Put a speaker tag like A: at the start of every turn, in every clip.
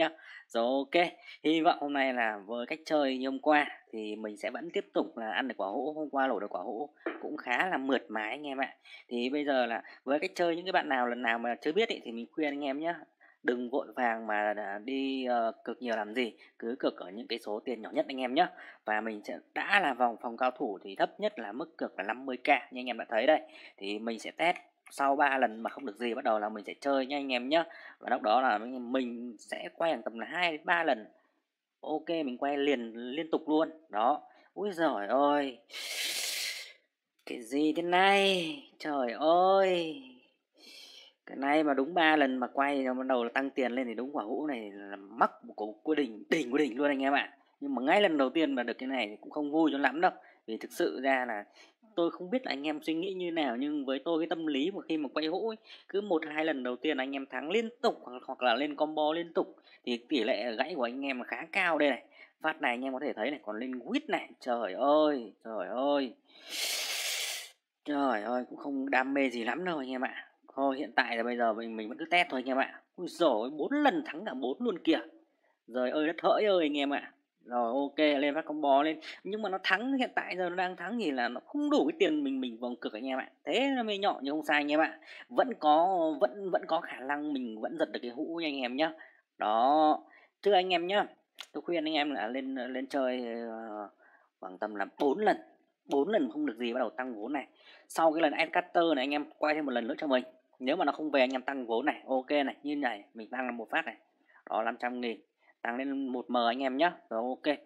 A: nhá. Rồi ok, hy vọng hôm nay là với cách chơi như hôm qua thì mình sẽ vẫn tiếp tục là ăn được quả hũ, hôm qua lổ được quả hũ cũng khá là mượt mà anh em ạ. Thì bây giờ là với cách chơi những cái bạn nào lần nào mà chưa biết ý, thì mình khuyên anh em nhé đừng vội vàng mà à, đi uh, cực nhiều làm gì cứ cực ở những cái số tiền nhỏ nhất anh em nhé và mình sẽ đã là vòng phòng cao thủ thì thấp nhất là mức cực là 50k như anh em đã thấy đây thì mình sẽ test sau 3 lần mà không được gì bắt đầu là mình sẽ chơi nha anh em nhé và lúc đó là mình sẽ quay hàng tầm là hai đến ba lần ok mình quay liền liên tục luôn đó ui giời ơi cái gì thế này trời ơi cái này mà đúng ba lần mà quay nó bắt đầu là tăng tiền lên thì đúng quả hũ này là mắc của của đỉnh đỉnh của đỉnh luôn anh em ạ nhưng mà ngay lần đầu tiên mà được cái này thì cũng không vui cho lắm đâu vì thực sự ra là tôi không biết là anh em suy nghĩ như nào nhưng với tôi cái tâm lý mà khi mà quay hũ ấy, cứ một hai lần đầu tiên anh em thắng liên tục hoặc, hoặc là lên combo liên tục thì tỷ lệ gãy của anh em khá cao đây này phát này anh em có thể thấy này còn lên quýt này trời ơi trời ơi trời ơi cũng không đam mê gì lắm đâu anh em ạ à. thôi hiện tại là bây giờ mình mình vẫn cứ test thôi anh em ạ à. ui rồi bốn lần thắng cả bốn luôn kìa rồi ơi đất hỡi ơi anh em ạ rồi ok lên phát combo lên nhưng mà nó thắng hiện tại giờ nó đang thắng thì là nó không đủ cái tiền mình mình vòng cực anh em ạ thế nó mới nhỏ nhưng không sai anh em ạ vẫn có vẫn vẫn có khả năng mình vẫn giật được cái hũ nha anh em nhá đó thưa anh em nhá tôi khuyên anh em là lên lên chơi uh, khoảng tầm là 4 lần 4 lần không được gì bắt đầu tăng vốn này sau cái lần end cutter này anh em quay thêm một lần nữa cho mình nếu mà nó không về anh em tăng vốn này ok này như này mình tăng là một phát này đó 500 nghìn tăng lên 1M anh em nhé rồi ok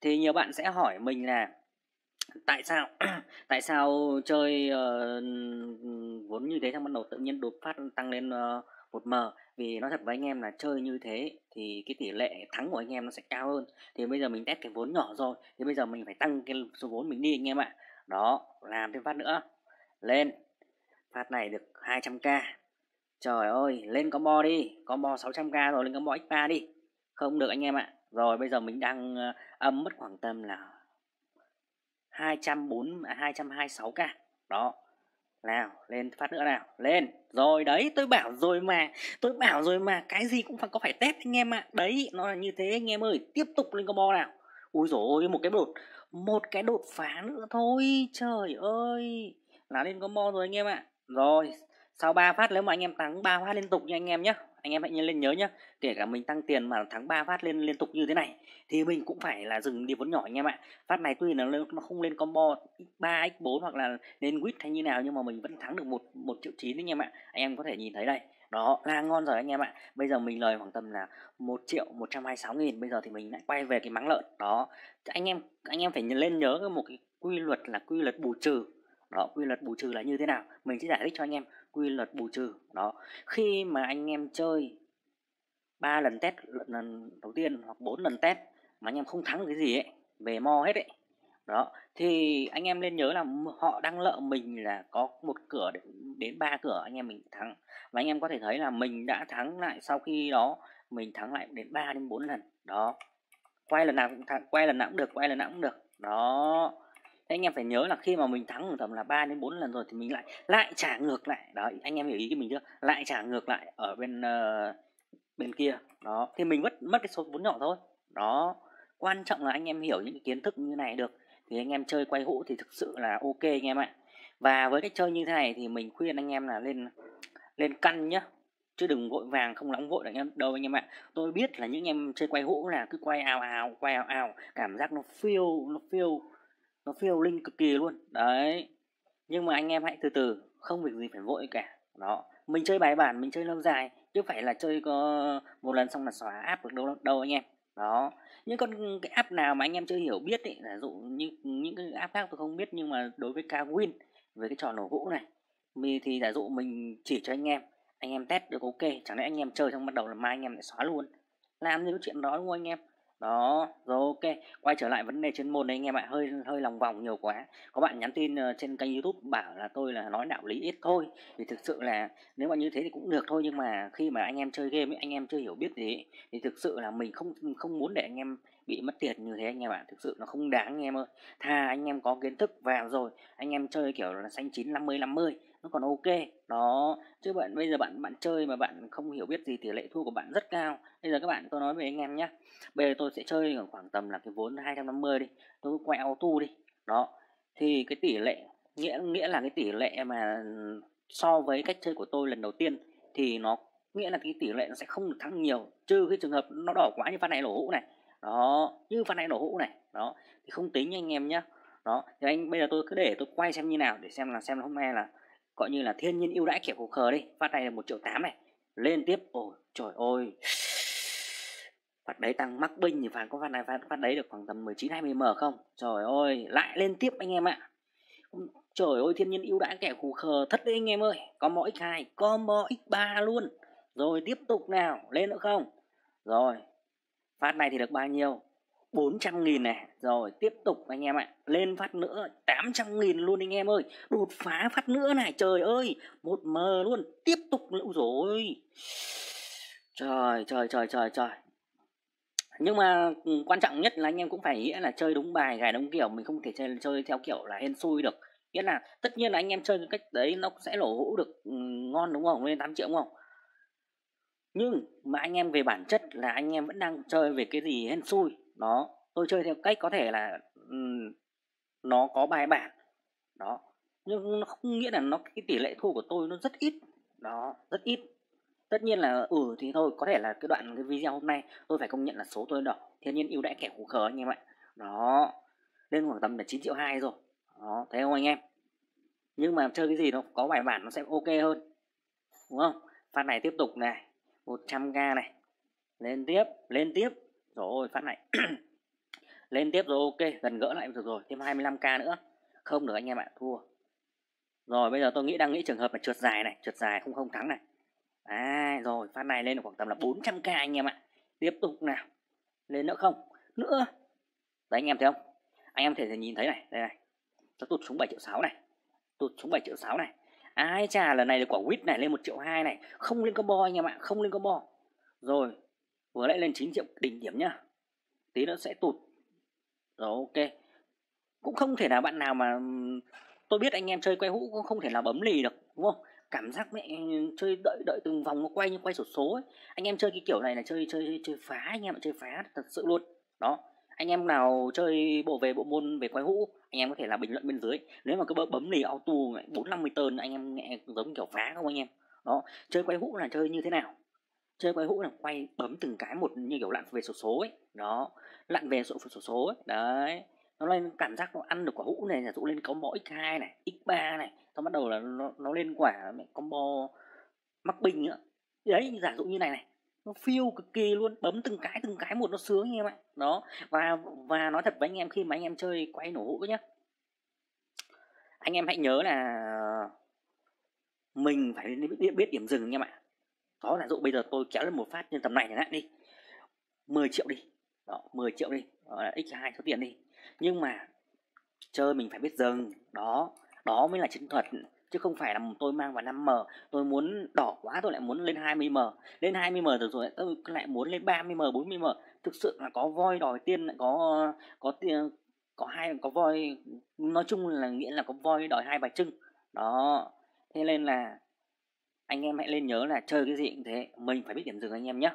A: thì nhiều bạn sẽ hỏi mình là tại sao tại sao chơi uh, vốn như thế xong bắt đầu tự nhiên đột phát tăng lên uh, ờ, 1M vì nó thật với anh em là chơi như thế thì cái tỷ lệ thắng của anh em nó sẽ cao hơn thì bây giờ mình test cái vốn nhỏ rồi thì bây giờ mình phải tăng cái số vốn mình đi anh em ạ đó làm thêm phát nữa lên phát này được 200k trời ơi lên combo đi combo 600k rồi lên combo x3 đi không được anh em ạ rồi bây giờ mình đang ờ, âm mất khoảng tầm là 240 226k à, đó nào lên phát nữa nào lên rồi đấy tôi bảo rồi mà tôi bảo rồi mà cái gì cũng phải có phải test anh em ạ đấy nó là như thế anh em ơi tiếp tục lên combo nào ui rồi một cái đột một cái đột phá nữa thôi trời ơi là lên combo rồi anh em ạ rồi sau 3 phát nếu mà anh em thắng 3 phát liên tục nha anh em nhé anh em hãy nhớ lên nhớ nhá kể cả mình tăng tiền mà tháng 3 phát lên liên tục như thế này thì mình cũng phải là dừng đi vốn nhỏ anh em ạ phát này tuy là nó không lên combo x3 x4 hoặc là lên quýt hay như nào nhưng mà mình vẫn thắng được một một triệu chín anh em ạ anh em có thể nhìn thấy đây đó là ngon rồi anh em ạ bây giờ mình lời khoảng tầm là một triệu một trăm hai sáu nghìn bây giờ thì mình lại quay về cái mắng lợn đó anh em anh em phải lên nhớ một cái quy luật là quy luật bù trừ đó quy luật bù trừ là như thế nào mình sẽ giải thích cho anh em quy luật bù trừ đó khi mà anh em chơi ba lần test lần đầu tiên hoặc bốn lần test mà anh em không thắng được cái gì ấy về mo hết ấy đó thì anh em nên nhớ là họ đang lợi mình là có một cửa đến ba cửa anh em mình thắng và anh em có thể thấy là mình đã thắng lại sau khi đó mình thắng lại đến 3 đến 4 lần đó quay lần nào cũng thắng, quay lần nào cũng được quay lần nào cũng được đó Thế anh em phải nhớ là khi mà mình thắng tầm là 3 đến 4 lần rồi thì mình lại lại trả ngược lại. Đấy, anh em hiểu ý cho mình chưa? Lại trả ngược lại ở bên uh, bên kia. Đó, thì mình mất mất cái số vốn nhỏ thôi. Đó. Quan trọng là anh em hiểu những kiến thức như này được thì anh em chơi quay hũ thì thực sự là ok anh em ạ. Và với cái chơi như thế này thì mình khuyên anh em là lên lên căn nhá, chứ đừng vội vàng không nóng vội được em đâu anh em ạ tôi biết là những em chơi quay hũ là cứ quay ào ào quay ào ào cảm giác nó phiêu nó phiêu phiêu linh cực kỳ luôn đấy nhưng mà anh em hãy từ từ không việc gì phải vội cả đó mình chơi bài bản mình chơi lâu dài chứ phải là chơi có một lần xong là xóa app được đâu đâu anh em đó những con cái app nào mà anh em chưa hiểu biết ấy giả dụ như những cái app khác tôi không biết nhưng mà đối với ca win với cái trò nổ gỗ này mình thì giả dụ mình chỉ cho anh em anh em test được ok chẳng lẽ anh em chơi xong bắt đầu là mai anh em lại xóa luôn làm những chuyện đó đúng không anh em đó rồi ok quay trở lại vấn đề chuyên môn đấy anh em ạ hơi hơi lòng vòng nhiều quá có bạn nhắn tin ờ, trên kênh youtube bảo là tôi là nói đạo lý ít thôi thì thực sự là nếu mà như thế thì cũng được thôi nhưng mà khi mà anh em chơi game ấy, anh em chưa hiểu biết gì ấy, thì thực sự là mình không không muốn để anh em bị mất tiền như thế anh em ạ thực sự nó không đáng anh em ơi thà anh em có kiến thức vào rồi anh em chơi kiểu là xanh chín 50 50 nó còn ok đó chứ bạn bây giờ bạn bạn chơi mà bạn không hiểu biết gì tỷ lệ thua của bạn rất cao bây giờ các bạn tôi nói với anh em nhé bây giờ tôi sẽ chơi ở khoảng tầm là cái vốn 250 đi tôi quẹo tu đi đó thì cái tỷ lệ nghĩa nghĩa là cái tỷ lệ mà so với cách chơi của tôi lần đầu tiên thì nó nghĩa là cái tỷ lệ nó sẽ không được thăng nhiều trừ cái trường hợp nó đỏ quá như pha này nổ hũ này đó như pha này nổ hũ này đó thì không tính nha anh em nhá đó thì anh bây giờ tôi cứ để tôi quay xem như nào để xem là xem là hôm nay là gọi như là thiên nhiên ưu đãi kiểu khổ khờ đi phát này là một triệu tám này lên tiếp ôi trời ơi phát đấy tăng mắc binh thì phản có phát này phát, phát đấy được khoảng tầm 19 20 m không trời ơi lại lên tiếp anh em ạ trời ơi thiên nhiên ưu đãi kẻ khù khờ thất đấy anh em ơi có mỗi x hai có mỗi x ba luôn rồi tiếp tục nào lên nữa không rồi phát này thì được bao nhiêu 400 nghìn này Rồi tiếp tục anh em ạ Lên phát nữa 800 nghìn luôn anh em ơi Đột phá phát nữa này Trời ơi Một mờ luôn Tiếp tục lũ rồi Trời trời trời trời trời nhưng mà quan trọng nhất là anh em cũng phải nghĩa là chơi đúng bài gài đúng kiểu mình không thể chơi, chơi theo kiểu là hên xui được nghĩa là tất nhiên là anh em chơi cách đấy nó sẽ lỗ hũ được ừ, ngon đúng không lên 8 triệu đúng không nhưng mà anh em về bản chất là anh em vẫn đang chơi về cái gì hên xui nó tôi chơi theo cách có thể là nó có bài bản đó nhưng nó không nghĩa là nó cái tỷ lệ thua của tôi nó rất ít đó rất ít tất nhiên là ừ thì thôi có thể là cái đoạn cái video hôm nay tôi phải công nhận là số tôi đỏ thiên nhiên ưu đãi kẻ khủ khờ anh em ạ đó lên khoảng tầm là chín triệu hai rồi đó thấy không anh em nhưng mà chơi cái gì nó có bài bản nó sẽ ok hơn đúng không pha này tiếp tục này 100k này lên tiếp lên tiếp rồi phát này lên tiếp rồi ok gần gỡ lại được rồi thêm 25k nữa không được anh em ạ thua rồi bây giờ tôi nghĩ đang nghĩ trường hợp là trượt dài này trượt dài không không thắng này à, rồi phát này lên khoảng tầm là 400k anh em ạ tiếp tục nào lên nữa không nữa đấy anh em thấy không anh em thể thể nhìn thấy này đây này nó tụt xuống 7 triệu 6 này tụt xuống 7 triệu 6 này ai chà lần này là quả quýt này lên 1 triệu 2 này không lên combo anh em ạ không lên combo rồi vừa lại lên chín triệu đỉnh điểm nhá tí nữa sẽ tụt rồi ok cũng không thể nào bạn nào mà ừ, tôi biết anh em chơi quay hũ cũng không thể nào bấm lì được đúng không cảm giác mẹ chơi đợi đợi từng vòng nó quay như quay sổ số ấy. anh em chơi cái kiểu này là chơi chơi chơi phá anh em chơi phá thật sự luôn đó anh em nào chơi bộ về bộ môn về quay hũ anh em có thể là bình luận bên dưới nếu mà cứ bấm lì auto bốn năm mươi tơn anh em nghe giống kiểu phá không anh em đó chơi quay hũ là chơi như thế nào chơi quay hũ là quay bấm từng cái một như kiểu lặn về số, số ấy đó lặn về sổ số, số ấy đấy nó lên cảm giác nó ăn được quả hũ này giả dụ lên combo x hai này x3 này xong bắt đầu là nó, nó lên quả combo mắc bình nữa đấy giả dụ như này này nó phiêu cực kỳ luôn bấm từng cái từng cái một nó sướng anh em ạ đó và và nói thật với anh em khi mà anh em chơi quay nổ hũ nhá anh em hãy nhớ là mình phải biết, biết điểm dừng nha em có là dụ bây giờ tôi kéo lên một phát như tầm này chẳng hạn đi 10 triệu đi đó 10 triệu đi đó là x 2 số tiền đi nhưng mà chơi mình phải biết dừng đó đó mới là chiến thuật chứ không phải là tôi mang vào 5M tôi muốn đỏ quá tôi lại muốn lên 20M lên 20M rồi rồi tôi lại muốn lên 30M 40M thực sự là có voi đòi tiên lại có có tiền có hai có voi nói chung là nghĩa là có voi đòi hai bài trưng đó thế nên là anh em hãy lên nhớ là chơi cái gì cũng thế mình phải biết điểm dừng anh em nhé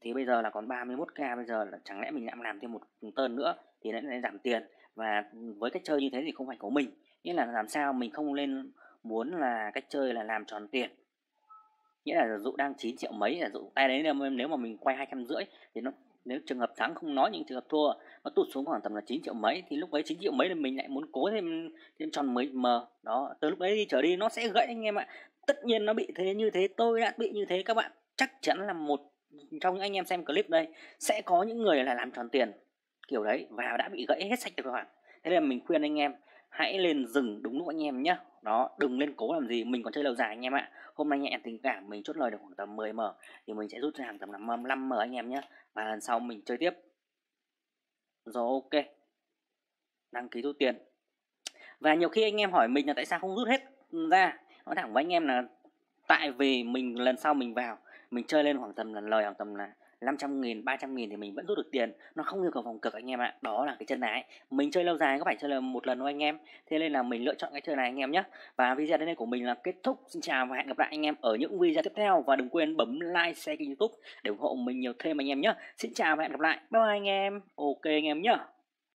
A: thì bây giờ là còn 31k bây giờ là chẳng lẽ mình lại làm thêm một tơn nữa thì lại, lại giảm tiền và với cách chơi như thế thì không phải của mình nghĩa là làm sao mình không lên muốn là cách chơi là làm tròn tiền nghĩa là dụ đang 9 triệu mấy là dụ tay đấy nếu mà mình quay hai trăm rưỡi thì nó nếu trường hợp thắng không nói những trường hợp thua nó tụt xuống khoảng tầm là 9 triệu mấy thì lúc ấy 9 triệu mấy là mình lại muốn cố thêm thêm tròn 10 m đó từ lúc ấy trở đi nó sẽ gãy anh em ạ tất nhiên nó bị thế như thế tôi đã bị như thế các bạn chắc chắn là một trong những anh em xem clip đây sẽ có những người là làm tròn tiền kiểu đấy và đã bị gãy hết sạch tài khoản thế nên mình khuyên anh em hãy lên rừng đúng lúc anh em nhé đó đừng lên cố làm gì mình còn chơi lâu dài anh em ạ hôm nay nhẹ tình cảm mình chốt lời được khoảng tầm 10 m thì mình sẽ rút ra hàng tầm 5 năm m anh em nhé và lần sau mình chơi tiếp rồi ok đăng ký rút tiền và nhiều khi anh em hỏi mình là tại sao không rút hết ra nói thẳng với anh em là tại vì mình lần sau mình vào mình chơi lên khoảng tầm là lời khoảng tầm là 500 nghìn 300 nghìn thì mình vẫn rút được tiền nó không yêu cầu vòng cực anh em ạ đó là cái chân này mình chơi lâu dài có phải chơi là một lần thôi anh em thế nên là mình lựa chọn cái chơi này anh em nhé và video đến đây của mình là kết thúc xin chào và hẹn gặp lại anh em ở những video tiếp theo và đừng quên bấm like share kênh youtube để ủng hộ mình nhiều thêm anh em nhé xin chào và hẹn gặp lại bye bye anh em ok anh em nhé